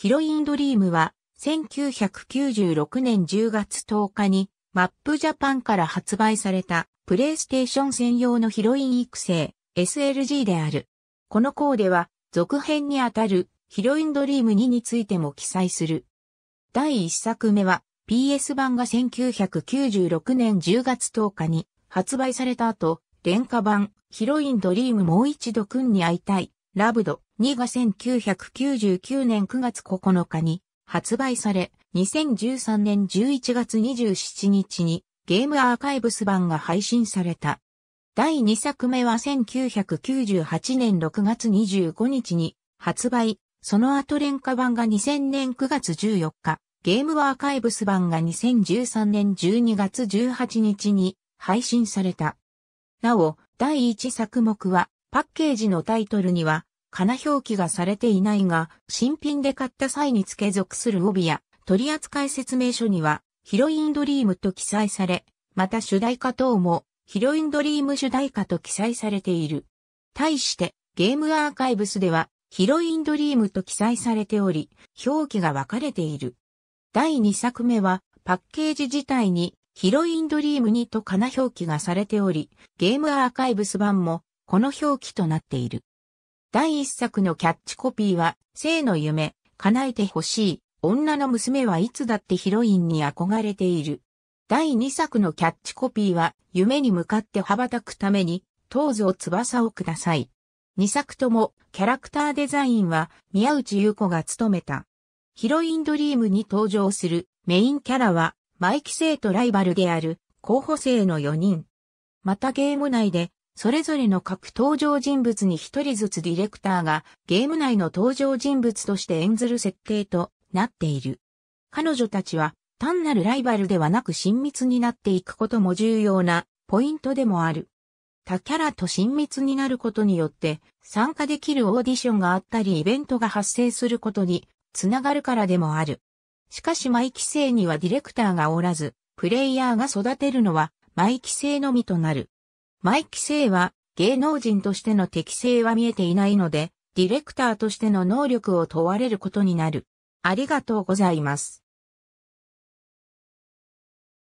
ヒロインドリームは1996年10月10日にマップジャパンから発売されたプレイステーション専用のヒロイン育成 SLG である。このコーデは続編にあたるヒロインドリーム2についても記載する。第1作目は PS 版が1996年10月10日に発売された後、廉価版ヒロインドリームもう一度君に会いたいラブド2が1999年9月9日に発売され、2013年11月27日にゲームアーカイブス版が配信された。第2作目は1998年6月25日に発売、その後廉価版が2000年9月14日、ゲームアーカイブス版が2013年12月18日に配信された。なお、第1作目はパッケージのタイトルにはかな表記がされていないが、新品で買った際に付け属する帯や、取扱説明書には、ヒロインドリームと記載され、また主題歌等も、ヒロインドリーム主題歌と記載されている。対して、ゲームアーカイブスでは、ヒロインドリームと記載されており、表記が分かれている。第2作目は、パッケージ自体に、ヒロインドリームにとかな表記がされており、ゲームアーカイブス版も、この表記となっている。第一作のキャッチコピーは、生の夢、叶えてほしい、女の娘はいつだってヒロインに憧れている。第二作のキャッチコピーは、夢に向かって羽ばたくために、東を翼をください。二作とも、キャラクターデザインは、宮内優子が務めた。ヒロインドリームに登場する、メインキャラは、マイキ生とライバルである、候補生の4人。またゲーム内でそれぞれの各登場人物に一人ずつディレクターがゲーム内の登場人物として演ずる設定となっている。彼女たちは単なるライバルではなく親密になっていくことも重要なポイントでもある。他キャラと親密になることによって参加できるオーディションがあったりイベントが発生することにつながるからでもある。しかし毎期生にはディレクターがおらず、プレイヤーが育てるのは毎期生のみとなる。マイ期生は芸能人としての適性は見えていないので、ディレクターとしての能力を問われることになる。ありがとうございます。